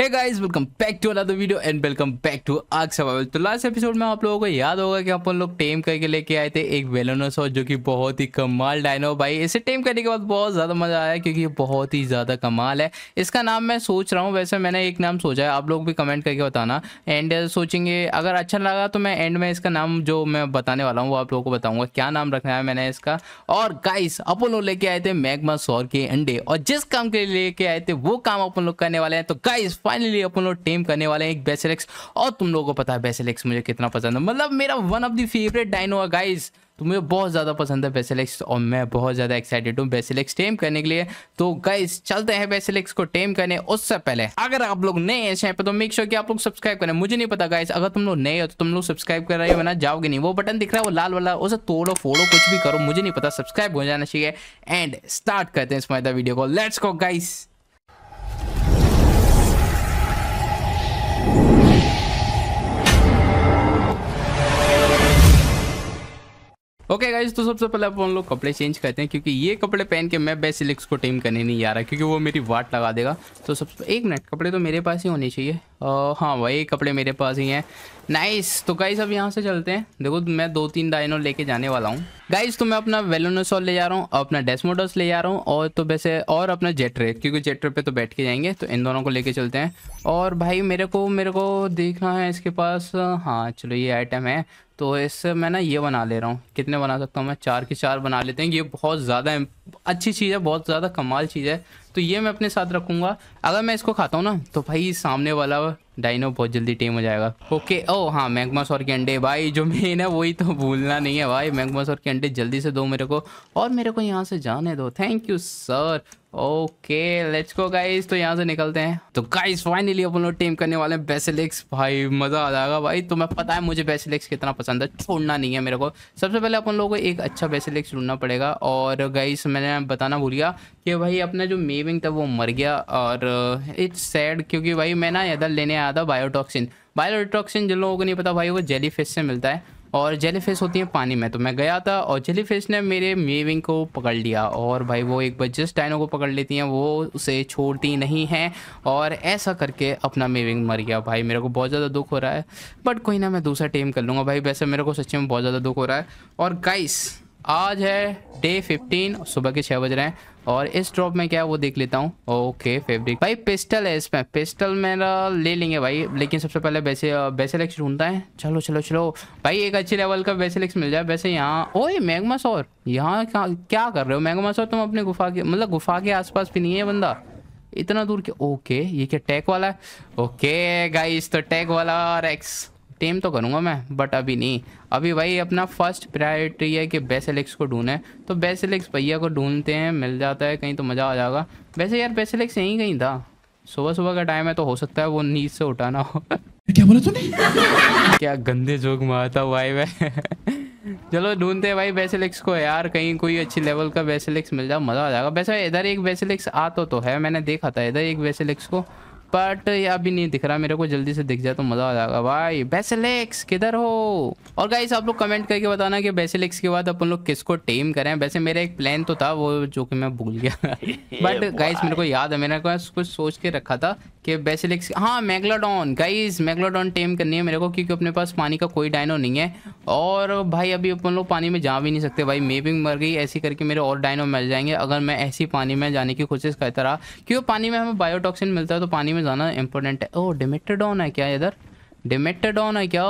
Hey guys welcome back to another video and welcome back to आग सवाल तो last episode में आप लोगों को याद होगा कि अपन लोग टेम करके लेके आए थे एक वेलोनोसॉर जो कि बहुत ही कमाल डायनो भाई इसे टेम करने के बाद बहुत ज़्यादा मज़ा आया क्योंकि ये बहुत ही ज़्यादा कमाल है इसका नाम मैं सोच रहा हूँ वैसे मैंने एक नाम सोचा है आप लोग भी कमेंट करके बताना एंड सोचेंगे अगर अच्छा लगा तो मैं एंड में इसका नाम जो मैं बताने वाला हूँ वो आप लोगों को बताऊँगा क्या नाम रखना है मैंने इसका और गाइस अपन लोग लेके आए थे मैगमा सौर के अंडे और जिस काम के लिए लेके आए थे वो काम अपन लोग करने वाले हैं तो गाइस फाइनली अपन लोग टेम करने वाले हैं एक बेसिलेक्स और तुम लोगों को पता है बेसिलेक्स मुझे कितना पसंद है मतलब मेरा one of the favourite dino है गाइज़ तो मुझे बहुत ज़्यादा पसंद है बेसिलेक्स और मैं बहुत ज़्यादा एक्साइटेड हूँ बेसिलेक्स टेम करने के लिए तो गाइस चलते हैं बेसिलेक्स को टेम करने उससे पहले अगर आप लोग नए हैं चैनल पर तो मेक श्योर sure कि आप लोग सब्सक्राइब करें मुझे नहीं पता गाइस अगर तुम लोग नए हो तो तुम लोग सब्सक्राइब कर रहे हो ना जाओगे नहीं वो बटन दिख रहा है वो लाल वाला उसे तोड़ो फोड़ो कुछ भी करो मुझे नहीं पता सब्सक्राइब हो जाना चाहिए एंड स्टार्ट करते हैं इस वीडियो को let's go guys okay guys तो सबसे पहले अब हम लोग कपड़े चेंज करते हैं क्योंकि ये कपड़े पहन के मैं बेसिलिक्स को टीम करने नहीं आ रहा क्योंकि वो मेरी वाट लगा देगा तो सबसे एक मिनट कपड़े तो मेरे पास ही होने चाहिए हाँ वही कपड़े मेरे पास ही हैं नाइस तो गाइज अब यहाँ से चलते हैं देखो मैं दो तीन डायनो लेके जाने वाला हूँ गाइज तो मैं अपना वेलोनोसॉल ले जा रहा हूँ अपना डेस्मोडस ले जा रहा हूँ और तो वैसे और अपना जेट्रे क्योंकि जेट्रे पे तो बैठ के जाएंगे तो इन दोनों को लेके चलते हैं और भाई मेरे को मेरे को देखना है इसके पास हाँ चलो ये आइटम है तो इससे मैं ना ये बना ले रहा हूँ कितने बना सकता हूँ मैं चार के चार बना लेते हैं ये बहुत ज़्यादा अच्छी चीज़ है बहुत ज़्यादा कमाल चीज़ है तो ये मैं अपने साथ रखूँगा अगर मैं इसको खाता हूँ ना तो भाई सामने वाला डाइनो बहुत जल्दी टेम हो जाएगा ओके ओ हाँ मैगमासोर के अंडे भाई जो मेन है वही तो भूलना नहीं है भाई मैगमासोर के अंडे जल्दी से दो मेरे को और मेरे को यहाँ से जाने दो thank you sir okay let's go guys तो यहाँ से निकलते हैं तो गाइस फाइनली अपन लोग टीम करने वाले हैं बेसिलिक्स भाई मज़ा आ जाएगा भाई तुम्हें पता है मुझे बेसिलिक्स कितना पसंद है छोड़ना नहीं है मेरे को सबसे पहले अपन लोगों को एक अच्छा बेसिलिक्स ढूंढना पड़ेगा और गाइस मैंने बताना भूल गया कि भाई अपना जो मेविंग था वो मर गया और इट्स सैड क्योंकि भाई मैं ना इधर लेने आया था बायोटॉक्सिन बायोटॉक्सिन जिन लोगों को नहीं पता भाई वो जेली फिश से मिलता है और जेलीफिश होती है पानी में तो मैं गया था और जेलीफिश ने मेरे मेविंग को पकड़ लिया और भाई वो एक बार जिस डायनो को पकड़ लेती हैं वो उसे छोड़ती नहीं हैं और ऐसा करके अपना मेविंग मर गया भाई मेरे को बहुत ज़्यादा दुख हो रहा है बट कोई ना मैं दूसरा टीम कर लूँगा भाई वैसे मेरे को सच्चे में बहुत ज़्यादा दुख हो रहा है और गाइस आज है डे 15 सुबह के छः बज रहे हैं और इस ड्रॉप में क्या है वो देख लेता हूँ ओके फेवरिक भाई पिस्टल है इसमें पिस्टल मेरा ले लेंगे भाई लेकिन सबसे पहले वैसे बेसेलेक्स ढूंढता है चलो चलो चलो भाई एक अच्छे लेवल का बेसेलेक्स मिल जाए वैसे यहाँ ओए मैगमा और यहाँ क्या कर रहे हो मैगमा और तुम अपने गुफा के मतलब गुफा के आस भी नहीं है बंदा इतना दूर के ओके ये क्या टैक वाला है ओके गाइस तो टैक वाला और एक्स टेम तो करूँगा मैं बट अभी नहीं अभी भाई अपना फर्स्ट प्रायोरिटी है कि बेसेलिक्स को ढूंढना तो बेसेलिक्स भैया को ढूंढते हैं मिल जाता है कहीं तो मज़ा आ जाएगा वैसे यार बेसेलिक्स यहीं कहीं था सुबह सुबह का टाइम है तो हो सकता है वो नींद से उठाना हो क्या बोला तूने क्या गंदे जोक मारता भाई मैं चलो ढूंढते हैं भाई बेसिलिक्स को यार कहीं कोई अच्छी लेवल का बेसिलिक्स मिल जाए मज़ा आ जाएगा वैसे इधर एक बेसिलिक्स आ तो, तो है मैंने देखा था इधर एक बेसिलिक्स को बट अभी नहीं दिख रहा मेरे को जल्दी से दिख जाए तो मज़ा आ जाएगा भाई बेसिलेक्स किधर हो और गाइस आप लोग कमेंट करके बताना कि बेसिलेक्स के बाद अपन लोग किसको टेम करें वैसे मेरा एक प्लान तो था वो जो कि मैं भूल गया बट गाइस मेरे को याद है मेरे को कुछ सोच के रखा था कि बेसिलेक्स हाँ मैगलाडॉन गाइज मैगलाडॉन टेम करनी है मेरे को क्योंकि अपने पास पानी का कोई डायनो नहीं है और भाई अभी अपन लोग पानी में जा भी नहीं सकते भाई भी मर गई ऐसी करके मेरे और डायनो मिल जाएंगे अगर मैं ऐसी पानी में जाने की कोशिश करता रहा क्योंकि पानी में हमें बायोटॉक्सिन मिलता है तो पानी में में जाना इम्पोर्टेंट है ओह डिमेटेडॉन है क्या इधर डिमेटेडॉन है क्या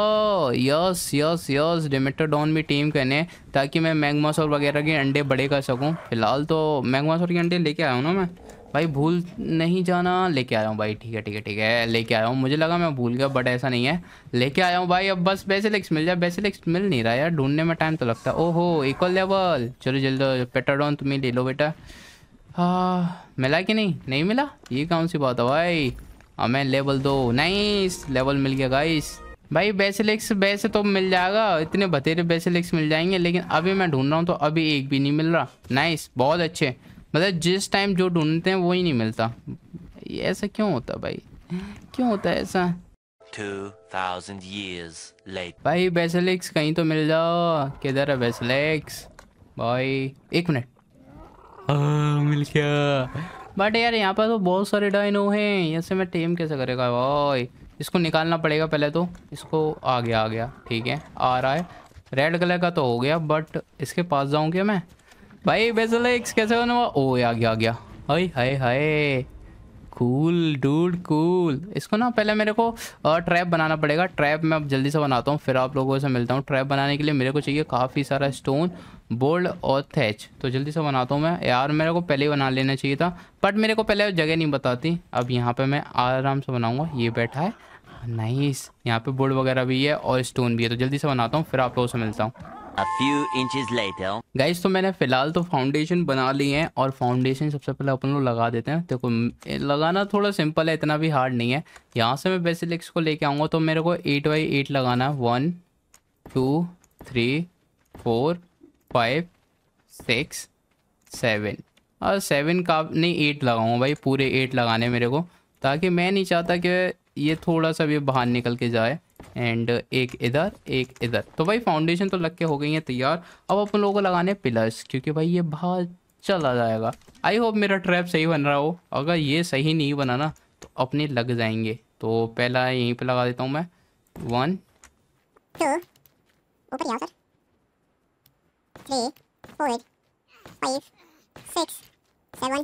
यस यस यस डिमेटेडॉन भी टीम कहने ताकि मैं मैगमासोर वगैरह के अंडे बड़े कर सकूँ फिलहाल तो मैगमासोर के अंडे लेके आया हूँ ना मैं भाई भूल नहीं जाना लेके आया हूँ भाई ठीक है ठीक है ठीक है लेके आया हूँ मुझे लगा मैं भूल गया बट ऐसा नहीं है लेके आया हूँ भाई अब बस बेसिलिक्स मिल जाए बेसिलिक्स मिल नहीं रहा यार ढूंढने में टाइम तो लगता है ओहो इक्वल लेवल चलो जल्दी पेटाडॉन तुम्हें ले लो बेटा आ, हाँ, मिला कि नहीं नहीं मिला ये कौन सी बात है भाई हमें लेवल दो नाइस लेवल मिल गया गाइस भाई बेसिलिक्स वैसे तो मिल जाएगा इतने बतेरे बेसिलिक्स मिल जाएंगे लेकिन अभी मैं ढूंढ रहा हूँ तो अभी एक भी नहीं मिल रहा नाइस बहुत अच्छे मतलब जिस टाइम जो ढूंढते हैं वो ही नहीं मिलता ऐसा क्यों होता भाई क्यों होता है ऐसा years भाई बेसिलिक्स कहीं तो मिल जाओ किधर है बेसिलिक्स भाई एक मिनट हाँ, मिल गया बट यार यहाँ पर तो बहुत सारे डाइनो हैं ऐसे मैं टेम कैसे करेगा भाई इसको निकालना पड़ेगा पहले तो इसको आ गया आ गया ठीक है आ रहा है रेड कलर का तो हो गया बट इसके पास जाऊँ क्या मैं भाई बेसल एक्स कैसे बनवा ओ आ गया आ गया hi hi hi cool dude cool इसको ना पहले मेरे को ट्रैप बनाना पड़ेगा ट्रैप मैं अब जल्दी से बनाता हूँ फिर आप लोगों से मिलता हूँ ट्रैप बनाने के लिए मेरे को चाहिए काफ़ी सारा स्टोन बोल्ड और थैच तो जल्दी से बनाता हूँ मैं यार मेरे को पहले ही बना लेना चाहिए था बट मेरे को पहले जगह नहीं बताती अब यहाँ पे मैं आराम से बनाऊँगा ये बैठा है नाइस यहाँ पे बोर्ड वगैरह भी है और स्टोन भी है तो जल्दी से बनाता हूँ फिर आप लोगों से मिलता हूँ गाइस तो मैंने फिलहाल तो फाउंडेशन बना ली है और फाउंडेशन सबसे पहले अपन लोग लगा देते हैं देखो लगाना थोड़ा सिंपल है इतना भी हार्ड नहीं है यहाँ से मैं बेसिलिक्स को लेके आऊँगा तो मेरे को एट बाई एट लगाना है one two three four five six seven और सेवन का नहीं एट लगाऊँ भाई पूरे एट लगाने मेरे को ताकि मैं नहीं चाहता कि ये थोड़ा सा भी बाहर निकल के जाए एंड एक इधर एक इधर तो भाई फाउंडेशन तो लग के हो गई है तैयार अब अपन लोगों को लगाने पिलर्स क्योंकि भाई ये बाहर चला जाएगा आई होप मेरा ट्रैप सही बन रहा हो अगर ये सही नहीं बना ना तो अपने लग जाएंगे तो पहला यहीं पे लगा देता हूँ मैं वन टू ऊपर sir three, four, five, six, seven,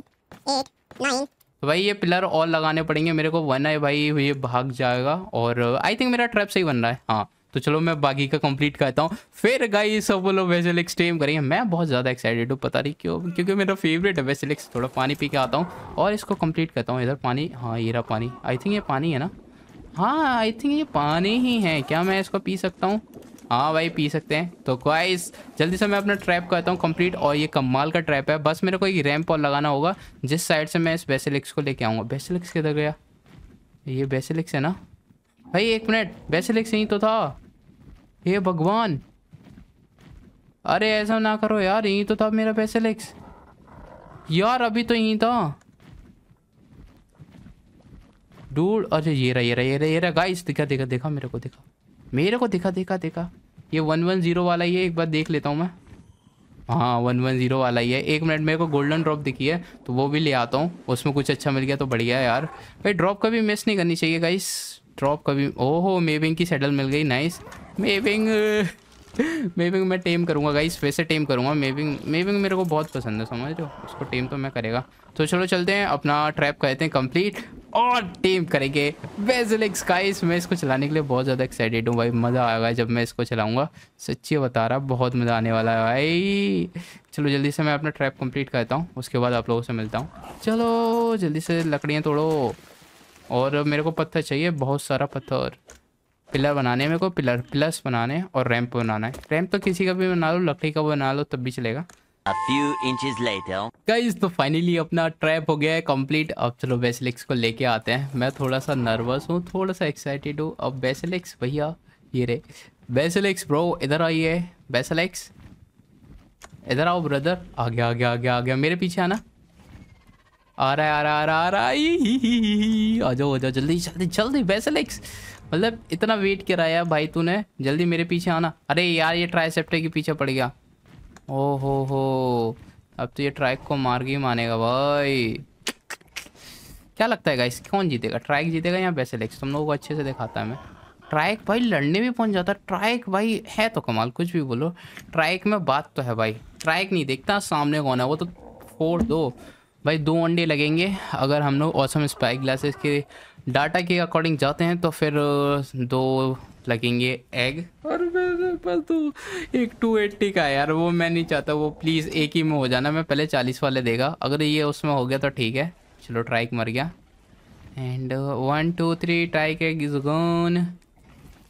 eight, nine. तो भाई ये पिलर और लगाने पड़ेंगे मेरे को वन है भाई ये भाग जाएगा और आई थिंक मेरा ट्रैप सही बन रहा है हाँ तो चलो मैं बाकी का कंप्लीट करता हूँ फिर गाई सब वो लोग वेसेलिक्स टीम करेंगे मैं बहुत ज़्यादा एक्साइटेड हूँ पता नहीं क्यों क्योंकि मेरा फेवरेट है वेसेलिक्स थोड़ा पानी पी के आता हूँ और इसको कम्प्लीट करता हूँ इधर पानी हाँ ये रहा पानी आई थिंक ये पानी है ना हाँ आई थिंक ये पानी ही है क्या मैं इसको पी सकता हूँ हाँ भाई पी सकते हैं तो क्वाइस जल्दी से मैं अपना ट्रैप करता हूँ कंप्लीट और ये कमाल का ट्रैप है बस मेरे को एक रैम्प और लगाना होगा जिस साइड से मैं इस बेसिलिक्स को लेके आऊँगा बेसिलिक्स किधर गया ये बेसिलिक्स है ना भाई एक मिनट बेसिलिक्स यहीं तो था ये भगवान अरे ऐसा ना करो यार यहीं तो था मेरा बेसिलिक्स यार अभी तो यहीं था डूड अच्छा ये रहा ये रहा ये रहा ये रहा गाइस दिखा दिखा देखा मेरे को दिखा मेरे को दिखा देखा देखा ये वन वन ज़ीरो वाला ही है एक बार देख लेता हूँ मैं हाँ वन वन ज़ीरो वाला ही है एक मिनट मेरे को गोल्डन ड्रॉप दिखी है तो वो भी ले आता हूँ उसमें कुछ अच्छा मिल गया तो बढ़िया है यार भाई ड्रॉप कभी मिस नहीं करनी चाहिए गाइस ड्रॉप कभी ओहो मेविंग की सेटल मिल गई नाइस मेविंग मेविंग मैं टेम करूँगा गाइस वैसे टेम करूँगा मेविंग मेविंग मेरे को बहुत पसंद है समझ लो उसको टेम तो मैं करेगा तो चलो चलते हैं अपना ट्रैप कहते हैं कम्प्लीट और टीम करेंगे बेजलिक्स का मैं इसको चलाने के लिए बहुत ज़्यादा एक्साइटेड हूँ भाई मज़ा आएगा जब मैं इसको चलाऊँगा सच्ची बता रहा बहुत मज़ा आने वाला है भाई चलो जल्दी से मैं अपना ट्रैप कंप्लीट करता हूँ उसके बाद आप लोगों से मिलता हूँ चलो जल्दी से लकड़ियाँ तोड़ो और मेरे को पत्थर चाहिए बहुत सारा पत्थर पिलर बनाने मेरे को पिलर प्लस बनाने और रैम्प बनाना है रैम्प तो किसी का भी बना लो लकड़ी का बना लो तब भी चलेगा A few inches later. Guys, तो फाइनली अपना ट्रैप हो गया है कम्प्लीट अब चलो बेसलिक्स को लेके आते हैं मैं थोड़ा सा नर्वस हूँ थोड़ा सा एक्साइटेड हूँ अब बेसलिक्स भैया ये रे बेसलिक्स ब्रो इधर आइए बेसलिक्स इधर आओ ब्रदर आ गया आ गया आ गया आ गया मेरे पीछे आना आ रहा है आ रहा आ रहा आ रहा है आ जाओ आ जाओ जल्दी जल्दी जल्दी बेसलिक्स मतलब इतना वेट कराया भाई तूने जल्दी मेरे पीछे आना अरे यार ये ट्राइसेप्टर के पीछे पड़ गया ओ हो अब तो ये ट्रैक को मार्ग ही मानेगा भाई क्या लगता है गाइस कौन जीतेगा ट्रैक जीतेगा या बेसेलेक्स तुम लोगों को अच्छे से दिखाता है मैं ट्रैक भाई लड़ने भी पहुंच जाता ट्रैक भाई है तो कमाल कुछ भी बोलो ट्रैक में बात तो है भाई ट्रैक नहीं देखता सामने कौन है वो तो फोड़ दो भाई दो अंडे लगेंगे अगर हम लोग औसम स्पाई ग्लासेस के डाटा के अकॉर्डिंग जाते हैं तो फिर दो लगेंगे एग और मेरे पास तो एक टू एट्टी का यार वो मैं नहीं चाहता वो प्लीज़ एक ही में हो जाना मैं पहले चालीस वाले देगा अगर ये उसमें हो गया तो ठीक है चलो ट्राइक मर गया and one two three Trike egg is gone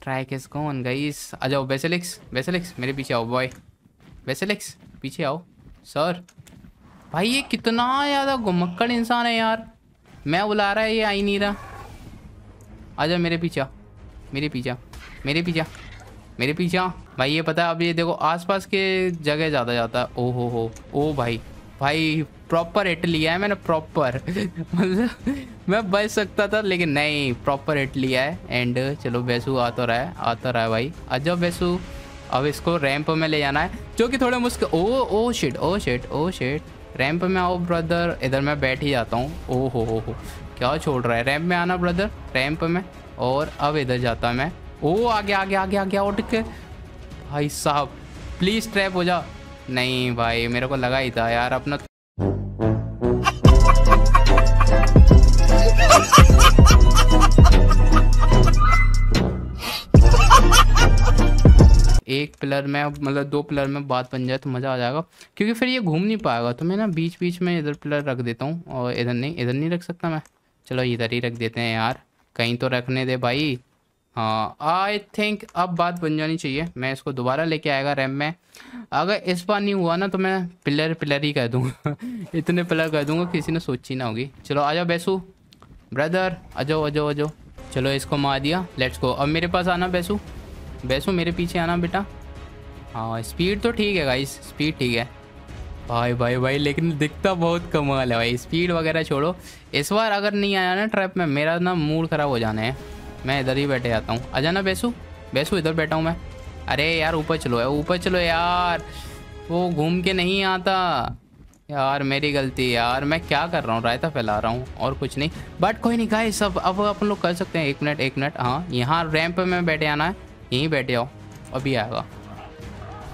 Trike is gone गई आ जाओ बेसेलिक्स बेसेलिक्स मेरे पीछे आओ बॉय बेसेलिक्स पीछे आओ सर भाई ये कितना ज़्यादा घुमक्कड़ इंसान है यार मैं बुला रहा है ये आई नहीं रहा आ जाओ मेरे पीछे मेरे पीछे मेरे पीछे मेरे पीछे भाई ये पता है अब ये देखो आसपास के जगह ज़्यादा जाता है ओ हो हो ओ भाई भाई प्रॉपर हिट लिया है मैंने प्रॉपर मतलब मैं बच सकता था लेकिन नहीं प्रॉपर हिट लिया है एंड चलो वैसू आ तो रहा है आ तो रहा है भाई अजब वैसू अब इसको रैंप में ले जाना है जो कि थोड़े मुश्किल oh oh shit oh shit oh shit ramp में आओ ब्रदर इधर मैं बैठ ही जाता हूँ ओ हो हो हो क्या छोड़ रहा है रैंप में आना ब्रदर रैंप में और अब इधर जाता मैं ओ आ गया आ गया आ गया आ गया उठ के भाई साहब प्लीज ट्रैप हो जा नहीं भाई मेरे को लगा ही था यार अपना एक पिलर में मतलब दो पिलर में बात बन जाए तो मज़ा आ जाएगा क्योंकि फिर ये घूम नहीं पाएगा तो मैं ना बीच बीच में इधर पिलर रख देता हूँ और इधर नहीं इधर नहीं रख सकता मैं चलो इधर ही रख देते हैं यार कहीं तो रखने दे भाई हाँ आई थिंक अब बात बन जानी चाहिए मैं इसको दोबारा लेके आएगा रैम में अगर इस बार नहीं हुआ ना तो मैं पिलर पिलर ही कह दूंगा इतने पिलर कह दूंगा किसी ने सोची ना होगी चलो आ जाओ बैसू ब्रदर आ जाओ आ जाओ आ जाओ चलो इसको मार दिया लेट्स गो अब मेरे पास आना बैसू बैसू मेरे पीछे आना बेटा हाँ स्पीड तो ठीक है भाई स्पीड ठीक है भाई भाई भाई लेकिन दिखता बहुत कमाल है भाई स्पीड वगैरह छोड़ो इस बार अगर नहीं आया ना ट्रैप में मेरा ना मूड ख़राब हो जाना है मैं इधर ही बैठे जाता हूँ आ जाना बैसू बैसू इधर बैठा हूँ मैं अरे यार ऊपर चलो यार ऊपर चलो यार वो घूम के नहीं आता यार मेरी गलती यार मैं क्या कर रहा हूँ रायता फैला रहा हूँ और कुछ नहीं बट कोई नहीं गाइस अब अब अपन लोग कर सकते हैं एक मिनट एक मिनट हाँ यहाँ रैंप में बैठे आना है यहीं बैठे आओ अभी आएगा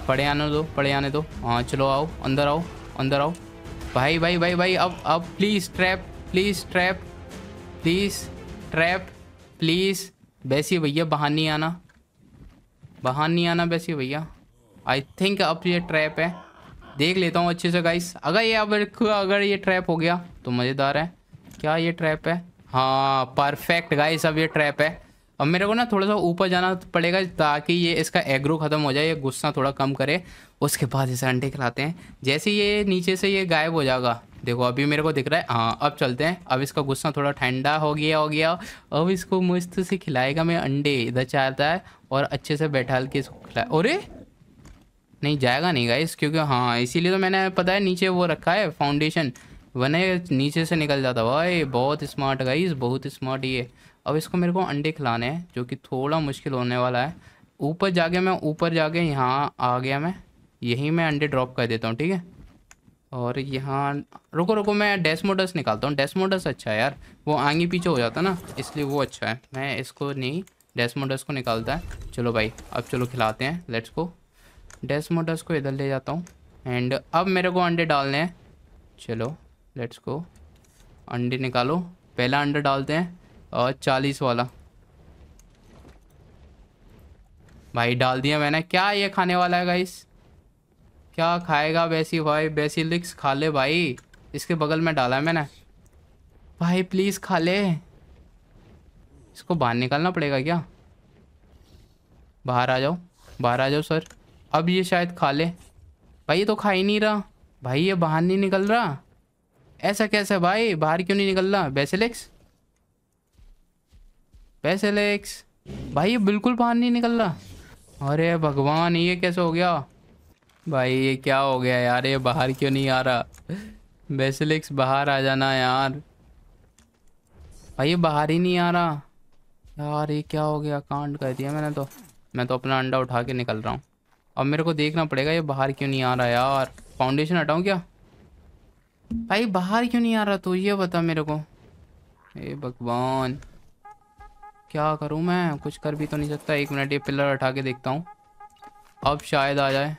पड़े आने दो पड़े आने दो हाँ चलो आओ अंदर आओ अंदर आओ भाई भाई भाई भाई अब अब please trap please trap please trap please बैसी भैया बाहर नहीं आना बाहर नहीं आना बैसी भैया आई थिंक अब ये ट्रैप है देख लेता हूँ अच्छे से गाइस अगर ये अब अगर ये ट्रैप हो गया तो मज़ेदार है क्या ये ट्रैप है हाँ परफेक्ट गाइस अब ये ट्रैप है अब मेरे को ना थोड़ा सा ऊपर जाना पड़ेगा ताकि ये इसका एग्रो ख़त्म हो जाए ये गुस्सा थोड़ा कम करे उसके बाद इसे अंडे खिलाते हैं जैसे ये नीचे से ये गायब हो जाएगा देखो अभी मेरे को दिख रहा है हाँ अब चलते हैं अब इसका गुस्सा थोड़ा ठंडा हो गया हो गया अब इसको मस्त से खिलाएगा मैं अंडे इधर चाहता है और अच्छे से बैठा के इसको खिलाए अरे नहीं जाएगा नहीं गाइस क्योंकि हाँ इसीलिए तो मैंने पता है नीचे वो रखा है फाउंडेशन वन नीचे से निकल जाता भाई बहुत स्मार्ट गाइस बहुत स्मार्ट ये अब इसको मेरे को अंडे खिलाने हैं जो कि थोड़ा मुश्किल होने वाला है ऊपर जाके मैं ऊपर जाके यहाँ आ गया मैं यहीं मैं अंडे ड्रॉप कर देता हूँ ठीक है और यहाँ रुको रुको मैं डेस्मोडस निकालता हूँ डेस्मोडस अच्छा है यार वो आगे पीछे हो जाता ना इसलिए वो अच्छा है मैं इसको नहीं डेस्मोडस को निकालता है चलो भाई अब चलो खिलाते हैं लेट्स को डेस्मोडस को इधर ले जाता हूँ एंड अब मेरे को अंडे डालने हैं चलो लेट्स को अंडे निकालो पहला अंडा डालते हैं और चालीस वाला भाई डाल दिया मैंने क्या ये खाने वाला है गाइस क्या खाएगा बेसी भाई बेसी लिक्स खा ले भाई इसके बगल में डाला है मैंने भाई प्लीज़ खा ले इसको बाहर निकालना पड़ेगा क्या बाहर आ जाओ बाहर आ जाओ सर अब ये शायद खा ले भाई ये तो खा ही नहीं रहा भाई ये बाहर नहीं निकल रहा ऐसा कैसे भाई बाहर क्यों नहीं निकल रहा बेसिलिक्स पैसे लेक्स भाई ये बिल्कुल बाहर नहीं निकल रहा अरे भगवान ये कैसे हो गया भाई ये क्या हो गया यार ये बाहर क्यों नहीं आ रहा बेसिलिक्स बाहर आ जाना यार भाई ये बाहर ही नहीं आ रहा यार ये क्या हो गया कांड कर दिया मैंने तो मैं तो अपना अंडा उठा के निकल रहा हूँ अब मेरे को देखना पड़ेगा ये बाहर क्यों नहीं आ रहा यार फाउंडेशन हटाऊँ क्या भाई बाहर क्यों नहीं आ रहा तू ये बता मेरे को ए भगवान क्या करूँ मैं कुछ कर भी तो नहीं सकता एक मिनट ये पिलर हटा के देखता हूँ अब शायद आ जाए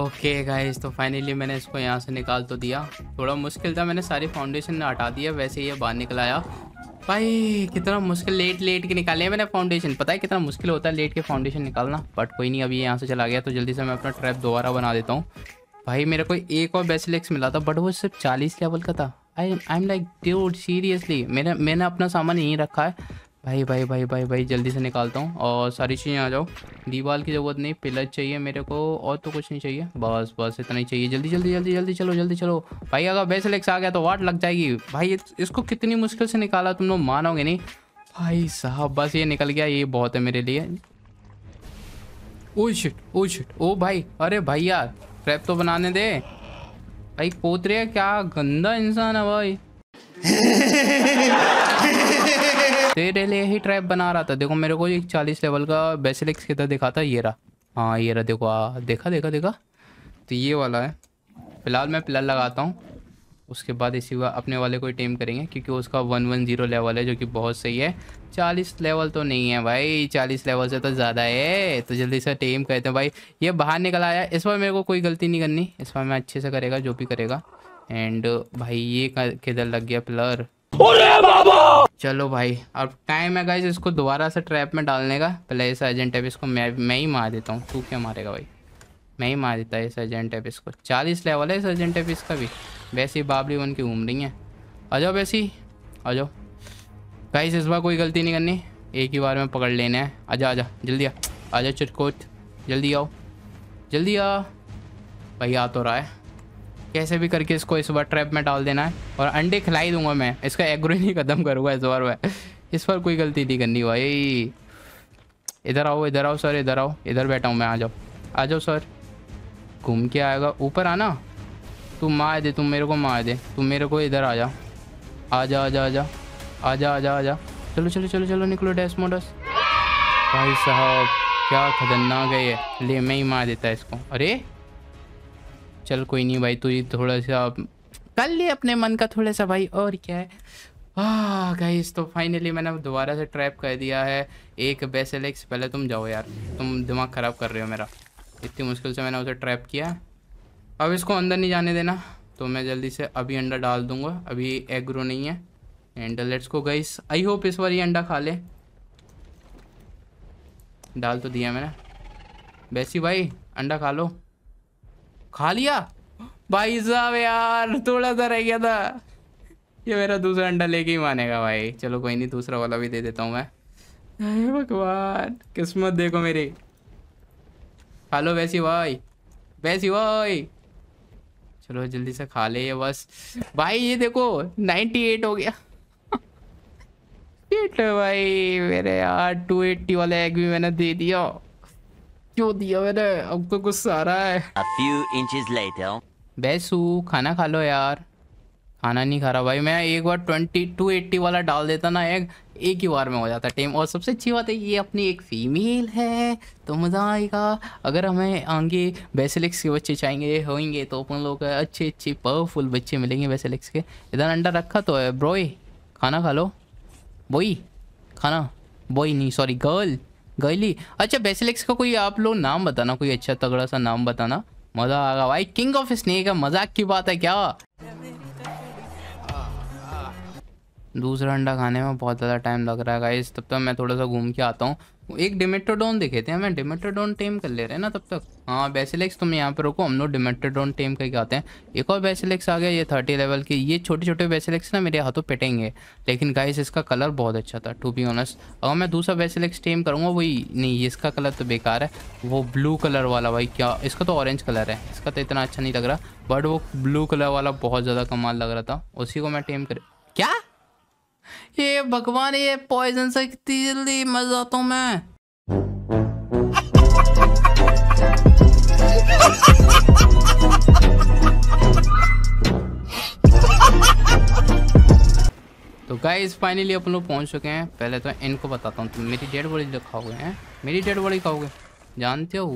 ओके गाइस तो फाइनली मैंने इसको यहाँ से निकाल तो दिया थोड़ा मुश्किल था मैंने सारी फाउंडेशन हटा दिया वैसे ये बाहर निकल आया भाई कितना मुश्किल लेट लेट के निकाले मैंने फाउंडेशन पता है कितना मुश्किल होता है लेट के फाउंडेशन निकालना बट कोई नहीं अभी यहाँ से चला गया तो जल्दी से मैं अपना ट्रैप दोबारा बना देता हूँ भाई मेरे को एक और बेसिलेक्स मिला था बट वो सिर्फ चालीस लेवल का था I I am like dude seriously मैंने मैंने अपना सामान यहीं रखा है भाई भाई भाई भाई भाई जल्दी से निकालता हूँ और सारी चीज़ें आ जाओ दीवार की ज़रूरत नहीं पिलर चाहिए मेरे को और तो कुछ नहीं चाहिए बस बस इतना ही चाहिए जल्दी जल्दी जल्दी जल्दी चलो जल्दी चलो भाई अगर बेसलेक्स आ गया तो वाट लग जाएगी भाई इसको कितनी मुश्किल से निकाला तुम लोग मानोगे नहीं भाई साहब बस ये निकल गया ये बहुत है मेरे लिए ओ शिट ओ शिट ओ भाई अरे भाई यार ट्रैप तो बनाने दे भाई पोतरे क्या गंदा इंसान है भाई तेरे लिए ही ट्रैप बना रहा था देखो मेरे को एक चालीस लेवल का बेसिलिक्स किधर दिखा था ये रहा हाँ ये रहा देखो आ, देखा देखा देखा तो ये वाला है फिलहाल मैं पिलर लगाता हूँ उसके बाद इसी वा, अपने वाले को टेम करेंगे क्योंकि उसका वन वन जीरो लेवल है जो कि बहुत सही है चालीस लेवल तो नहीं है भाई चालीस लेवल से तो ज़्यादा है तो जल्दी से टेम करते हैं भाई ये बाहर निकल आया इस बार मेरे को कोई गलती नहीं करनी इस बार मैं अच्छे से करेगा जो भी करेगा एंड भाई ये किधर लग गया पिलर चलो भाई अब टाइम है गाइज इसको दोबारा से ट्रैप में डालने का पहले इस एजेंट है इसको मैं मैं ही मार देता हूँ तू क्या मारेगा भाई मैं ही मार देता इस एजेंट है इसको चालीस लेवल है इस एजेंट है इसका भी वैसी बाबरी बन के घूम रही हैं आ जाओ वैसी आ जाओ गाइज इस बार कोई गलती नहीं करनी एक ही बार में पकड़ लेने हैं आ जाओ आ जाओ जल्दी आ जाओ चिटकोट जल्दी आओ जल्दी आ भाई आ तो रहा है कैसे भी करके इसको इस बार ट्रैप में डाल देना है और अंडे खिलाई दूंगा मैं इसका एग्रो ही खत्म करूँगा इस बार मैं इस पर कोई गलती नहीं करनी भाई इधर आओ इधर आओ सर इधर आओ इधर बैठा हूँ मैं आ जाओ आ जाओ सर घूम के आएगा ऊपर आना तुम मार दे तुम मेरे को मार दे तुम मेरे को इधर आ जा आ जा आ जा आ जा आ जा आ जा आ जा चलो चलो चलो चलो निकलो डैस मोडस भाई साहब क्या खतरनाक है ये ले मैं ही मार देता इसको अरे चल कोई नहीं भाई तू ये थोड़ा सा कर ले अपने मन का थोड़ा सा भाई और क्या है गाइस तो फाइनली मैंने दोबारा से ट्रैप कर दिया है एक बेसलेक्स पहले तुम जाओ यार तुम दिमाग ख़राब कर रहे हो मेरा इतनी मुश्किल से मैंने उसे ट्रैप किया अब इसको अंदर नहीं जाने देना तो मैं जल्दी से अभी अंडा डाल दूंगा अभी एग्रो नहीं है and let's go guys I hope इस बार ये अंडा खा ले डाल तो दिया मैंने वैसी भाई अंडा खा लो खा लिया भाई साहब यार थोड़ा सा रह गया था ये मेरा दूसरा अंडा लेके ही मानेगा भाई चलो कोई नहीं दूसरा वाला भी दे देता हूँ मैं अरे भगवान किस्मत देखो मेरी खा लो वैसी भाई वैसी भाई चलो जल्दी से खा ले ये बस भाई ये देखो 98 हो गया भाई मेरे यार 280 वाला एग भी मैंने दे दिया क्यों दिया मैंने हमको तो गुस्सा आ रहा है A few inches later. बैसू खाना खा लो यार खाना नहीं खा रहा भाई मैं एक बार ट्वेंटी टू एट्टी वाला डाल देता ना एक एक ही बार में हो जाता टीम और सबसे अच्छी बात है ये अपनी एक फीमेल है तो मज़ा आएगा अगर हमें आगे बेसिलिक्स के बच्चे चाहेंगे होंगे तो अपन लोग अच्छे अच्छे पावरफुल बच्चे मिलेंगे बेसिलिक्स के इधर अंडा रखा तो है ब्रोई खाना खा लो बोई खाना बोई नहीं सॉरी गर्ल गली अच्छा बेसिलेक्स का कोई आप लोग नाम बताना कोई अच्छा तगड़ा सा नाम बताना मज़ा आएगा भाई किंग ऑफ स्नेक है मजाक की बात है क्या दूसरा अंडा खाने में बहुत ज़्यादा टाइम लग रहा है गाइस तब तक मैं थोड़ा सा घूम के आता हूँ एक डिमेट्रोडोन दिखे थे हमें डिमेट्रोडोन टेम कर ले रहे हैं ना तब तक हाँ बेसिलेक्स तुम यहाँ पर रुको हम लोग डिमेट्रोडोन टेम करके आते हैं एक और बेसिलेक्स आ गया ये थर्टी लेवल की ये छोटे छोटे बेसिलेक्स ना मेरे हाथों पिटेंगे लेकिन गाइस इसका कलर बहुत अच्छा था टू बी ऑनस्ट अगर मैं दूसरा बेसिलेक्स टेम करूँगा वही नहीं इसका कलर तो बेकार है वो ब्लू कलर वाला भाई क्या इसका तो ऑरेंज कलर है इसका तो इतना अच्छा नहीं लग रहा बट वो ब्लू कलर वाला बहुत ज़्यादा कमाल लग रहा था उसी को मैं टेम कर क्या ये भगवान ये पॉइजन से कितनी जल्दी मर जाता हूँ मैं तो गाइस फाइनली अपन लोग पहुंच चुके हैं पहले तो इनको बताता हूँ तुम मेरी डेड बॉडी खाओगे हैं मेरी डेड बॉडी खाओगे जानते हो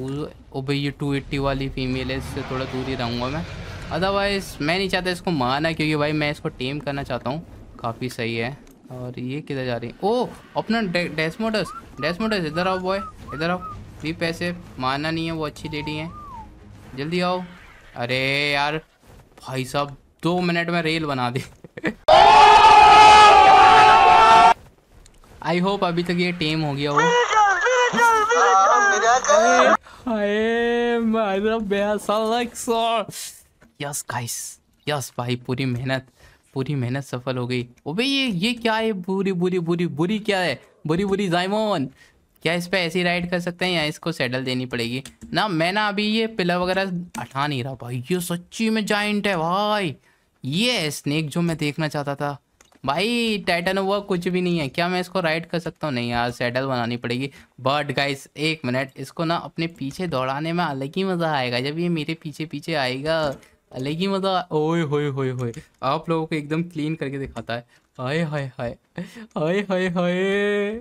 वो भाई ये टू एट्टी वाली फीमेल है इससे थोड़ा दूर ही रहूँगा मैं अदरवाइज़ मैं नहीं चाहता इसको मारना क्योंकि भाई मैं इसको टेम करना चाहता हूँ काफ़ी सही है और ये किधर जा रही है ओ अपना डैश मोटर्स इधर आओ बॉय इधर आओ भी पैसे मारना नहीं है वो अच्छी लेडी है जल्दी आओ अरे यार भाई साहब दो मिनट में रेल बना दी आई होप अभी तक ये टेम हो गया वो यस गाइस यस भाई पूरी मेहनत पूरी मेहनत सफल हो गई ओ भाई ये ये क्या है बुरी बुरी बुरी बुरी क्या है बुरी बुरी जायमोन क्या इस पर ऐसी राइड कर सकते हैं या इसको सेडल देनी पड़ेगी ना मैं ना अभी ये पिलर वगैरह हटा नहीं रहा भाई ये सच्ची में जाइंट है भाई ये है स्नेक जो मैं देखना चाहता था भाई टाइटन हुआ कुछ भी नहीं है क्या मैं इसको राइड कर सकता हूँ नहीं यार सेडल बनानी पड़ेगी बट गाइस एक मिनट इसको ना अपने पीछे दौड़ाने में अलग ही मज़ा आएगा जब ये मेरे पीछे पीछे आएगा अलग ही मज़ा ओए होए होए होए आप लोगों को एकदम क्लीन करके दिखाता है hi hi hi hi hi hi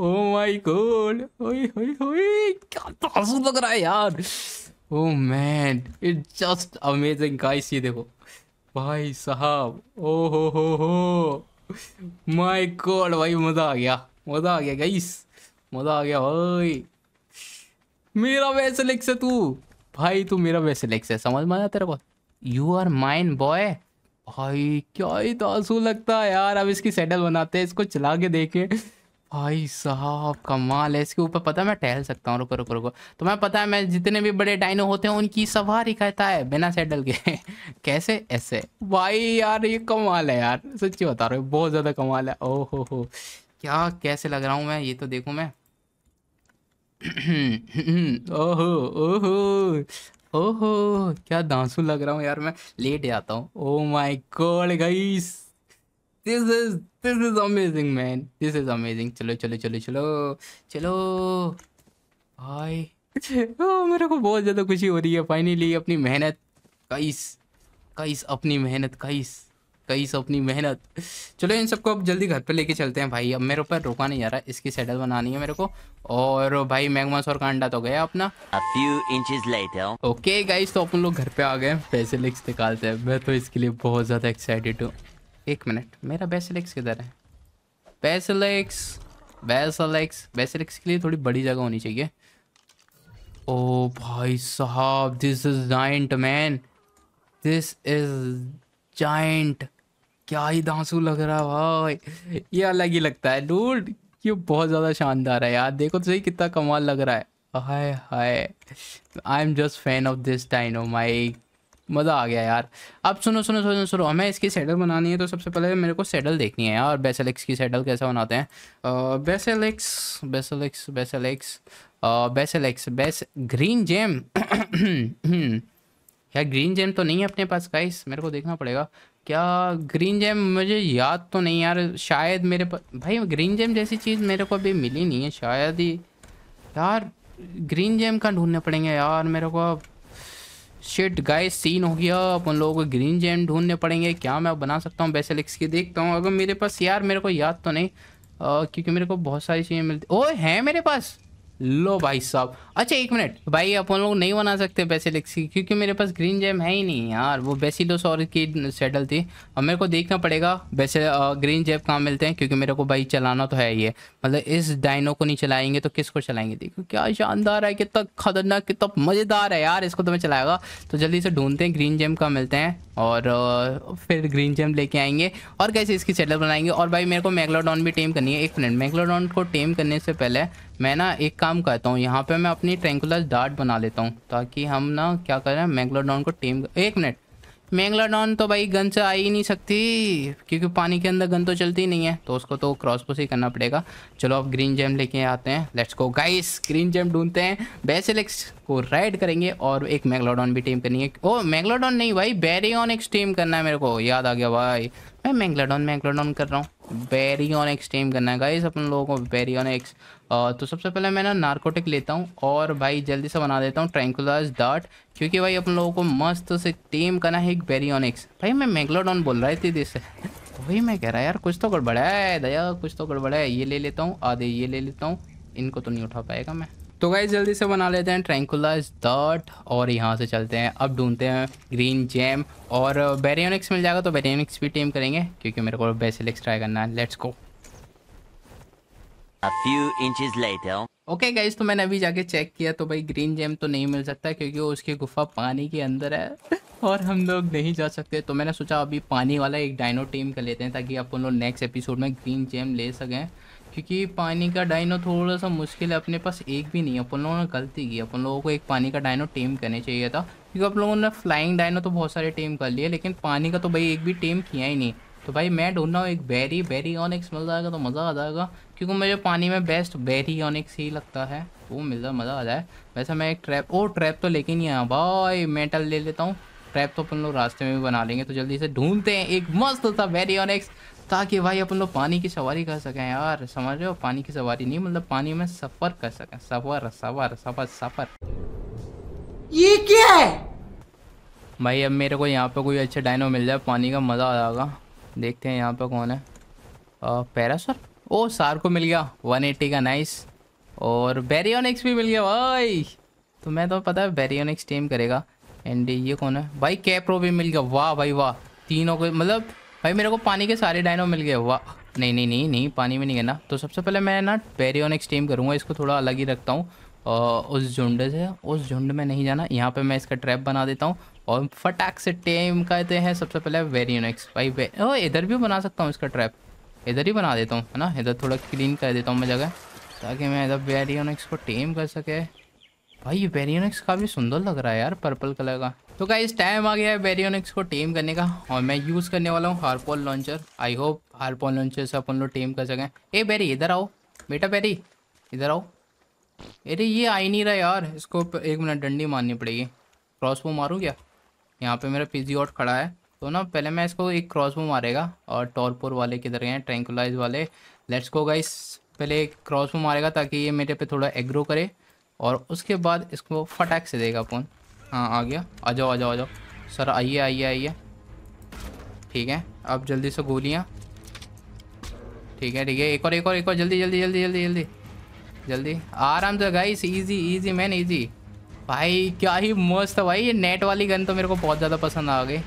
O my God ओए होए होए क्या तासु लग रहा है यार oh man it's just amazing guys ये देखो भाई साहब ओ हो हो हो माय गॉड भाई मज़ा आ गया मज़ा आ गया गाइस मज़ा आ गया भाई मेरा वैसे लिख से तू भाई तू मेरा वैसे लेक्स है समझ में आया तेरे को यू आर माइन बॉय भाई क्या ही दासू लगता है यार अब इसकी सैडल बनाते हैं इसको चला के देखें भाई साहब कमाल है इसके ऊपर पता है मैं टहल सकता हूँ रुको रुको रुको तो मैं पता है मैं जितने भी बड़े डाइनो होते हैं उनकी सवारी कहता है बिना सैडल के कैसे ऐसे भाई यार ये कमाल है यार सच्ची बता रहा हूँ बहुत ज़्यादा कमाल है ओहो हो क्या कैसे लग रहा हूँ मैं ये तो देखूँ मैं ओहो ओहो ओहो क्या दांसू लग रहा हूँ यार मैं लेट जाता हूँ oh my god guys this is this is amazing man this is amazing चलो चलो चलो चलो चलो हाय ओ oh, मेरे को बहुत ज़्यादा खुशी हो रही है फाइनली अपनी मेहनत कईस कईस अपनी मेहनत कईस कई सब अपनी मेहनत चलो इन सबको अब जल्दी घर पे लेके चलते हैं भाई अब मेरे ऊपर रोका नहीं जा रहा इसकी सेटल बनानी है मेरे को और भाई मैगमास और कांडा तो गया अपना ओके गाइस तो अपन लोग घर पे आ गए पैसे लिक्स निकालते हैं मैं तो इसके लिए बहुत ज़्यादा एक्साइटेड हूँ एक मिनट मेरा बेसलेक्स किधर है बेसलेक्स बेसलेक्स बेसलेक्स के लिए थोड़ी बड़ी जगह होनी चाहिए ओ भाई साहब this is giant man this is giant क्या ही धांसू लग रहा भाई ये अलग ही लगता है डूड ये बहुत ज़्यादा शानदार है यार देखो तो सही कितना कमाल लग रहा है hi hi I am just fan of this dino माई मज़ा आ गया यार अब सुनो सुनो सुनो सुनो हमें इसकी सेडल बनानी है तो सबसे पहले मेरे को सेडल देखनी है यार बेसेलेक्स की सेडल कैसा बनाते हैं basilisk basilisk basilisk basilisk base green gem यार ग्रीन जेम तो नहीं है अपने पास गाइस मेरे को देखना पड़ेगा क्या ग्रीन जैम मुझे याद तो नहीं यार शायद मेरे पास भाई ग्रीन जैम जैसी चीज़ मेरे को अभी मिली नहीं है शायद ही यार ग्रीन जैम कहाँ ढूंढने पड़ेंगे यार मेरे को शिट गाइस सीन हो गया अब उन लोगों को ग्रीन जैम ढूंढने पड़ेंगे क्या मैं बना सकता हूँ बेसेलिक्स की देखता हूँ अगर मेरे पास यार मेरे को याद तो नहीं आ, क्योंकि मेरे को बहुत सारी चीज़ें मिलती ओ है मेरे पास लो भाई साहब अच्छा एक मिनट भाई अपन लोग नहीं बना सकते पैसे लेक्सी क्योंकि मेरे पास ग्रीन जेम है ही नहीं यार वो बेसिलोस और की सेटल थी अब मेरे को देखना पड़ेगा वैसे ग्रीन जेम कहाँ मिलते हैं क्योंकि मेरे को भाई चलाना तो है है मतलब इस डाइनो को नहीं चलाएंगे तो किसको चलाएंगे देखो क्या शानदार है कितना खतरनाक कितना मज़ेदार है यार इसको तो मैं चलाएगा तो जल्दी से ढूंढते हैं ग्रीन जेम कहाँ मिलते हैं और फिर ग्रीन जेम लेके आएंगे और कैसे इसकी सेटल बनाएंगे और भाई मेरे को मैगलोडॉन भी टेम करनी है एक मिनट मैगलोडॉन को टेम करने से पहले मैं ना एक काम करता हूँ यहाँ पे मैं अपनी ट्रेंकुलर डार्ट बना लेता हूँ ताकि हम ना क्या करें मैंगलोडॉन को टीम एक मिनट मैंगलोडॉन तो भाई गन से आ ही नहीं सकती क्योंकि पानी के अंदर गन तो चलती नहीं है तो उसको तो क्रॉस पोस ही करना पड़ेगा चलो अब ग्रीन जैम लेके आते हैं let's go guys green gem ढूंढते हैं बेसिलेक्स को राइड करेंगे और एक मैंगलोडॉन भी टीम करनी है ओ मैंगलोडॉन नहीं भाई बेरियोनिक्स टीम करना है मेरे को याद आ गया भाई मैं मैंगलोडॉन मैंगलोडॉन कर रहा हूँ बेरियोनिक्स टीम करना है गाइस अपन लोगों को एक्स तो सबसे पहले मैं ना नारकोटिक लेता हूँ और भाई जल्दी से बना देता हूँ ट्रैंकुलर्स डार्ट क्योंकि भाई अपन लोगों को मस्त से टीम करना है एक बेरियोनिक्स भाई मैं मेगलोडॉन बोल रहा थी दिस वही मैं कह रहा यार कुछ तो गड़बड़ा है दया कुछ तो गड़बड़ा है ये ले लेता हूँ आधे ये ले लेता हूँ इनको तो नहीं उठा पाएगा मैं तो भाई जल्दी से बना लेते हैं ट्रैंकुलर्स डॉट और यहाँ से चलते हैं अब ढूंढते हैं ग्रीन जैम और बेरियोनिक्स मिल जाएगा तो बेरियोनिक्स भी टीम करेंगे क्योंकि मेरे को बेसिलिक्स ट्राई करना है let's go A few inches later. Okay okay guys तो मैंने अभी जाके चेक किया तो भाई ग्रीन जेम तो नहीं मिल सकता क्योंकि वो उसकी गुफा पानी के अंदर है और हम लोग नहीं जा सकते तो मैंने सोचा अभी पानी वाला एक डाइनो टीम कर लेते हैं ताकि आप लोग नेक्स्ट एपिसोड में ग्रीन जेम ले सकें क्योंकि पानी का डाइनो थोड़ा सा मुश्किल है अपने पास एक भी नहीं अपन लोगों ने गलती की अपन लोगों को एक पानी का डाइनो टीम करने चाहिए था क्योंकि आप लोगों ने फ्लाइंग डाइनो तो बहुत सारे टीम कर लिए लेकिन पानी का तो भाई एक भी टीम किया ही नहीं तो भाई मैं ढूंढ रहा हूँ एक बेरी बेरी ऑन ऑनिक्स मिल जाएगा तो मज़ा आ जाएगा क्योंकि मुझे पानी में बेस्ट बेरियोनिक्स ही लगता है वो मिलता मज़ा आ जाए वैसे मैं एक ट्रैप ओ ट्रैप तो लेके नहीं आया भाई मेटल ले लेता हूँ ट्रैप तो अपन लोग रास्ते में भी बना लेंगे तो जल्दी से ढूंढते हैं एक मस्त सा ऑनिक्स ताकि भाई अपन लोग पानी की सवारी कर सकें यार समझ रहे हो पानी की सवारी नहीं मतलब पानी में सफ़र कर सकें सफ़र सफ़र सफ़र सफ़र ये क्या है भाई अब मेरे को यहाँ पे कोई अच्छा डायनो मिल जाए पानी का मज़ा आ जाएगा देखते हैं यहाँ पे कौन है पैरासर ओ सार को मिल गया 180 का नाइस और बेरियोनिक्स भी मिल गया भाई तो मैं तो पता है बेरियोनिक्स टीम करेगा एंड ये कौन है भाई कैप्रो भी मिल गया वाह भाई वाह तीनों को मतलब भाई मेरे को पानी के सारे डायनो मिल गए वाह नहीं नहीं नहीं नहीं पानी में नहीं करना तो सबसे पहले मैं ना बेरियोनिक्स टीम करूँगा इसको थोड़ा अलग ही रखता हूँ उस झुंड से उस झुंड में नहीं जाना यहाँ पर मैं इसका ट्रैप बना देता हूँ और फटाक से टेम कहते तो हैं सबसे पहले वेरियोनिक्स भाई वे, ओ इधर भी बना सकता हूँ इसका ट्रैप इधर ही बना देता हूँ है ना इधर थोड़ा क्लीन कर देता हूँ मैं जगह ताकि मैं इधर बेरियोनिक्स को टेम कर सके भाई ये बेरियोनिक्स काफ़ी सुंदर लग रहा है यार पर्पल कलर का तो क्या इस टाइम आ गया है बेरियोनिक्स को टेम करने का और मैं यूज़ करने वाला हूँ harpoon launcher I hope harpoon launcher से अपन लोग टेम कर सकें ए बेरी इधर आओ बेटा बेरी इधर आओ अरे ये आ ही नहीं रहा यार इसको एक मिनट डंडी मारनी पड़ेगी क्रॉस वो मारूँ क्या यहाँ पे मेरा पिजी ऑट खड़ा है तो ना पहले मैं इसको एक क्रॉसबो मारेगा और टॉरपोर वाले किधर गए हैं ट्रैंकुलाइज वाले लेट्स गो गाइस पहले एक क्रॉसबो मारेगा ताकि ये मेरे पे थोड़ा एग्रो करे और उसके बाद इसको फटाक से देगा फोन हाँ आ गया आ जाओ आ जाओ आ जाओ सर आइए आइए आइए ठीक है अब जल्दी से गोलियाँ ठीक है ठीक है एक और एक और एक और जल्दी जल्दी जल्दी जल्दी जल्दी जल्दी आराम से guys easy easy man easy भाई क्या ही मस्त है भाई ये नेट वाली गन तो मेरे को बहुत ज़्यादा पसंद आ गई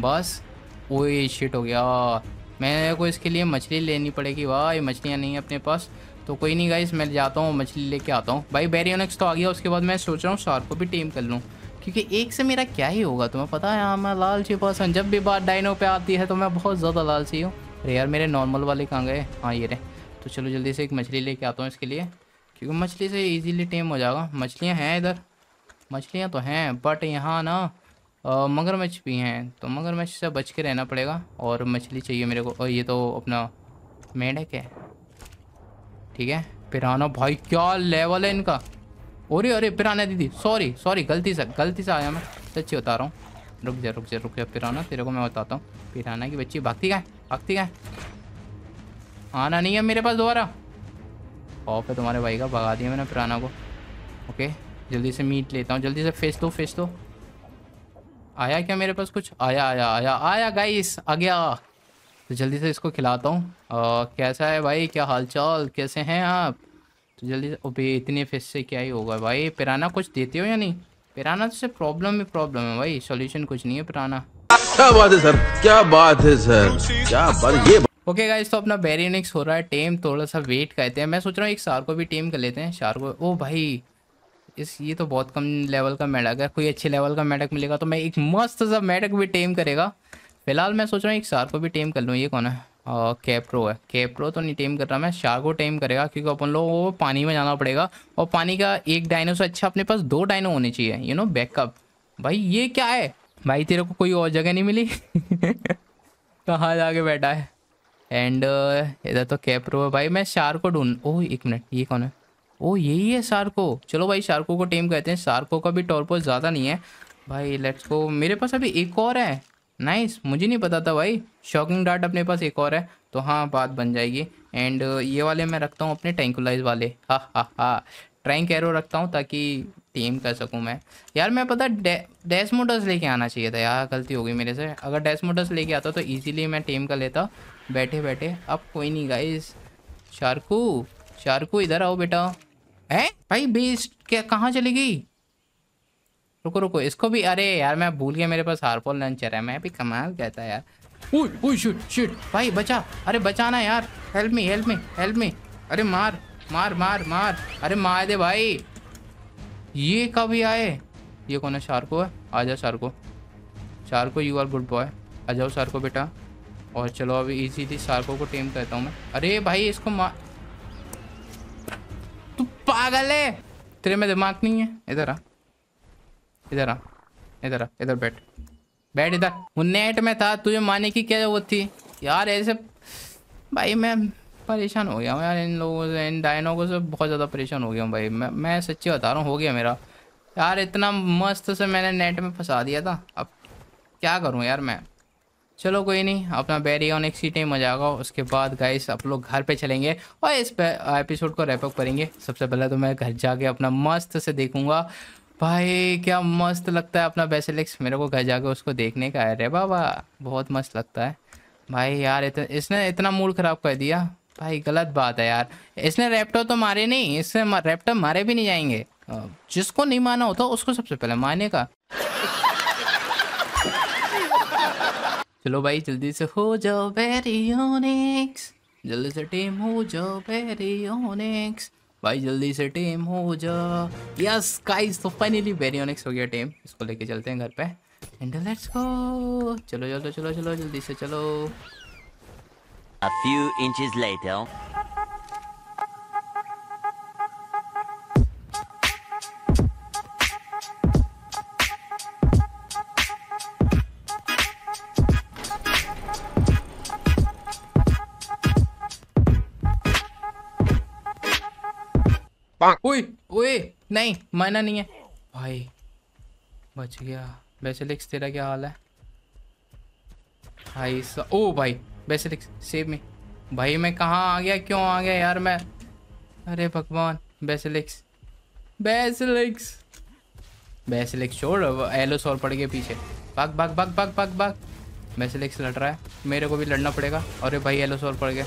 बस ओए शिट हो गया मैं को इसके लिए मछली लेनी पड़ेगी वाह ये मछलियाँ नहीं है अपने पास तो कोई नहीं गाइस मैं जाता हूँ मछली लेके आता हूँ भाई बैरियोनिक्स तो आ गया उसके बाद मैं सोच रहा हूँ शार को भी टीम कर लूँ क्योंकि एक से मेरा क्या ही होगा तुम्हें पता है हाँ मैं लालची पर्सन जब भी बात डाइनो पे आती है तो मैं बहुत ज़्यादा लालची हूँ अरे यार मेरे नॉर्मल वाले कहाँ गए हाँ ये रहे तो चलो जल्दी से एक मछली लेके आता हूँ इसके लिए क्योंकि मछली से इजीली टेम हो जाएगा मछलियाँ हैं इधर मछलियाँ तो हैं बट यहाँ ना मगरमच्छ भी हैं तो मगरमच्छ से बच के रहना पड़ेगा और मछली चाहिए मेरे को और ये तो अपना मेढक है ठीक है पिराना भाई क्या लेवल है इनका अरे अरे पिराना दीदी सॉरी सॉरी गलती से गलती से आया मैं सच्ची बता रहा हूँ रुक जा रुक जा रुक जा पिराना तेरे को मैं बताता हूँ पिराना की बच्ची भागती गए भागती गए आना नहीं है मेरे पास दोबारा ऑफ है तुम्हारे भाई का भगा दिया मैंने पिराना को ओके जल्दी से मीट लेता हूँ जल्दी से फेस दो फेस दो आया क्या मेरे पास कुछ आया आया आया आया गाइस आ गया तो जल्दी से इसको खिलाता हूँ कैसा है भाई क्या हालचाल कैसे हैं आप तो जल्दी से अभी इतने फिस से क्या ही होगा भाई पिराना कुछ देते हो या नहीं पिराना तो से प्रॉब्लम ही प्रॉब्लम है भाई सॉल्यूशन कुछ नहीं है पिराना क्या बात है सर क्या बात है सर क्या बात ये ओके गाइस तो अपना बेरिनिक्स हो रहा है टेम थोड़ा सा वेट करते हैं मैं सोच रहा हूँ एक शार को भी टेम कर लेते हैं शार को ओ भाई इस ये तो बहुत कम लेवल का मेडक है कोई अच्छे लेवल का मेडक मिलेगा तो मैं एक मस्त सा मेडक भी टेम करेगा फिलहाल मैं सोच रहा हूँ एक शार को भी टेम कर लूँ ये कौन है कैप्रो है कैप्रो तो नहीं टेम कर रहा मैं शार को टेम करेगा क्योंकि अपन लोगों को पानी में जाना पड़ेगा और पानी का एक डायनो से अच्छा अपने पास दो डायनो होने चाहिए यू नो बैकअप भाई ये क्या है भाई तेरे को कोई और जगह नहीं मिली कहाँ जाके बैठा है एंड इधर तो कैप्रो है भाई मैं शार को ढूंढ ओह एक मिनट ये कौन है ओ यही है शार्को चलो भाई शार्को को टेम कहते हैं शार्को का भी टॉर्पो ज़्यादा नहीं है भाई लेट्स को मेरे पास अभी एक और है नाइस मुझे नहीं पता था भाई शॉकिंग डार्ट अपने पास एक और है तो हाँ बात बन जाएगी एंड ये वाले मैं रखता हूँ अपने टैंकुलाइज वाले हा हा हा ट्रैंक एरो रखता हूँ ताकि टीम कर सकूँ मैं यार मैं पता डैश मोटर्स लेके आना चाहिए था यार गलती हो गई मेरे से अगर डैश मोटर्स लेके आता तो ईजिली मैं टीम कर लेता बैठे बैठे अब कोई नहीं गाइस शार्कू शार्कू इधर आओ बेटा है भाई बीस क्या कहाँ चली गई रुको रुको इसको भी अरे यार मैं भूल गया मेरे पास हारपोल लंचर है मैं भी कमाल कहता यार उई, उई, शुट, शुट, भाई बचा अरे बचाना यार help me help me help me अरे मार मार मार मार अरे मार दे भाई ये कब ही आए ये कौन है शार्को है आ जाओ Sharko Sharko you are good boy आ जाओ शार्को बेटा और चलो अभी इजीली थी शार्को को टेम करता हूँ मैं अरे भाई इसको मार पागल है तेरे में दिमाग नहीं है इधर आ इधर आ इधर आ इधर बैठ बैठ इधर वो नेट में था तुझे माने की क्या जरूरत थी यार ऐसे भाई मैं परेशान हो गया हूँ यार इन लोगों से इन डायनोगों से बहुत ज़्यादा परेशान हो गया हूँ भाई मैं मैं सच्ची बता रहा हूँ हो गया मेरा यार इतना मस्त से मैंने नेट में फंसा दिया था अब क्या करूँ यार मैं चलो कोई नहीं अपना बैरी ऑन एक सीटें मजा आएगा उसके बाद गाइस आप लोग घर पे चलेंगे और इस एपिसोड को रैपअप करेंगे सबसे पहले तो मैं घर जाके अपना मस्त से देखूंगा भाई क्या मस्त लगता है अपना बेसिलिक्स मेरे को घर जाके उसको देखने का है रे बाबा बहुत मस्त लगता है भाई यार इतना इसने इतना मूड ख़राब कर दिया भाई गलत बात है यार इसने रेप्टो तो मारे नहीं इसने रेप्टो मारे भी नहीं जाएंगे जिसको नहीं माना होता उसको सबसे पहले मारने का चलो भाई जल्दी से हो जाओ बेरियोनिक्स जल्दी से टीम हो जाओ बेरियोनिक्स भाई जल्दी से टीम हो जाओ यस गाइस तो फाइनली बेरियोनिक्स हो गया टीम इसको लेके चलते हैं घर पे एंड लेट्स गो चलो चलो चलो चलो जल्दी से चलो अ फ्यू इंचेस लेटर ओए ओए नहीं मायना नहीं है भाई बच गया बेसिलिक्स तेरा क्या हाल है भाई सा ओ भाई बेसिलिक्स सेव में भाई मैं कहाँ आ गया क्यों आ गया यार मैं अरे भगवान बेसिलिक्स बेसिलिक्स बेसिलिक्स छोड़ एलो एलोसोर पड़ गया पीछे भाग भाग भाग भाग भाग भाग बेसिलिक्स लड़ रहा है मेरे को भी लड़ना पड़ेगा अरे भाई एलो एलोसोर पड़ गया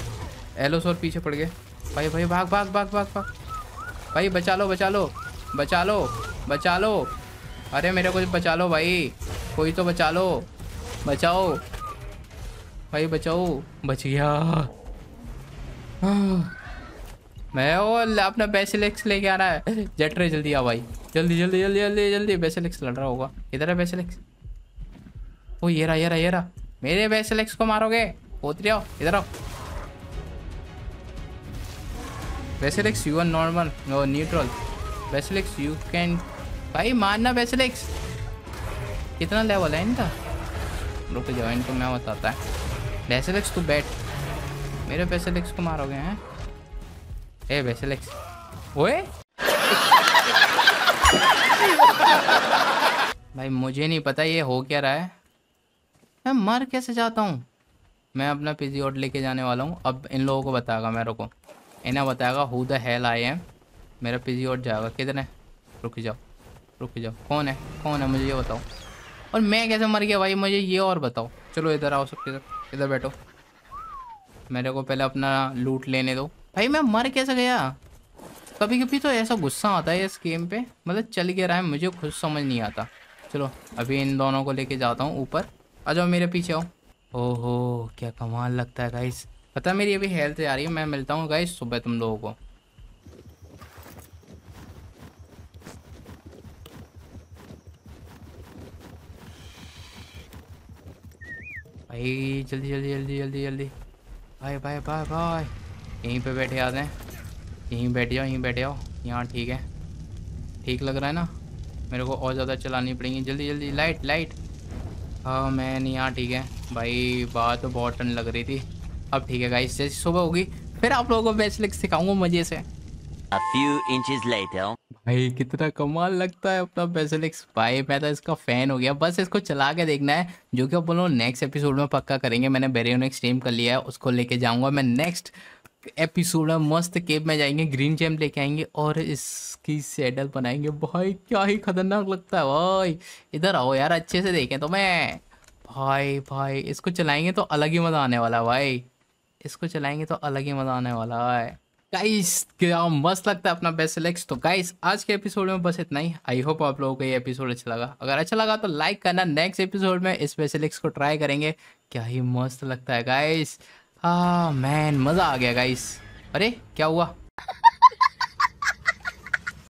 एलोसोर पीछे पड़ गया भाई भाई भाग भाग भाग भाग भाग भाई बचा लो बचा लो बचा लो बचा लो अरे मेरे को बचा लो भाई कोई तो बचा लो बचाओ भाई बचाओ बच गया हाँ। मैं वो अपना बेसिलेक्स लेके आ रहा है जेट रे जल्दी आ भाई जल्दी जल्दी जल्दी जल्दी जल्दी बेसिलेक्स लड़ रहा होगा इधर है बेसिलेक्स ओ ये रहा ये रहा ये रहा मेरे बेसिलेक्स को मारोगे उतरे आओ इधर आओ Basilex, यू आर नॉर्मल और न्यूट्रल Basilex, यू कैन भाई मारना बेसिलिक्स कितना लेवल है इनका रुक जाओ इनको मैं बताता है बेसिलिक्स तू बैठ मेरे बेसिलिक्स को मारोगे हैं ए बेसिलिक्स ओए भाई मुझे नहीं पता ये हो क्या रहा है मैं मर कैसे जाता हूँ मैं अपना पिजी लेके जाने वाला हूँ अब इन लोगों को बताएगा मेरे को इन्हें बताएगा who the hell I am मेरा पीजी और जाएगा किधर है रुक जाओ रुक जाओ कौन है कौन है मुझे ये बताओ और मैं कैसे मर गया भाई मुझे ये और बताओ चलो इधर आओ सब किधर इधर बैठो मेरे को पहले अपना लूट लेने दो भाई मैं मर कैसे गया कभी कभी तो ऐसा गुस्सा आता है इस गेम पे मतलब चल गया रहा है मुझे खुद समझ नहीं आता चलो अभी इन दोनों को लेके जाता हूँ ऊपर आ जाओ मेरे पीछे आओ ओहो क्या कमाल लगता है गाइस पता मेरी अभी हेल्थ जा रही है मैं मिलता हूँ गाइस सुबह तुम लोगों को भाई जल्दी जल्दी जल्दी जल्दी जल्दी बाय बाय बाय बाय यहीं पे बैठे आते हैं यहीं बैठ जाओ यहीं बैठे जाओ यहाँ ठीक है ठीक लग रहा है ना मेरे को और ज़्यादा चलानी पड़ेगी जल्दी जल्दी लाइट लाइट हाँ मैं नहीं यहाँ ठीक है भाई बात तो बहुत ठंड लग रही थी अब ठीक है गाइस जैसी सुबह होगी फिर आप लोगों को बेस्ट लिख सिखाऊंगा मजे से A few inches later. भाई कितना कमाल लगता है अपना बेसिलिक्स भाई मैं तो इसका फैन हो गया बस इसको चला के देखना है जो कि आप लोग नेक्स्ट एपिसोड में पक्का करेंगे मैंने बेरियोनिक स्ट्रीम कर लिया है उसको लेके जाऊंगा मैं नेक्स्ट एपिसोड में मस्त केब में जाएंगे ग्रीन जैम लेके आएंगे और इसकी सेडल बनाएंगे भाई क्या ही खतरनाक लगता है भाई इधर आओ यार अच्छे से देखें तो मैं भाई भाई इसको चलाएंगे तो अलग ही मज़ा आने वाला भाई इसको चलाएंगे तो अलग ही मज़ा आने वाला है गाइस क्या मस्त लगता है अपना बेस्ट सिलेक्ट तो गाइस आज के एपिसोड में बस इतना ही आई होप आप लोगों को ये एपिसोड अच्छा लगा अगर अच्छा लगा तो लाइक करना नेक्स्ट एपिसोड में इस बेस्ट को ट्राई करेंगे क्या ही मस्त लगता है गाइस हाँ मैन मज़ा आ गया गाइस अरे क्या हुआ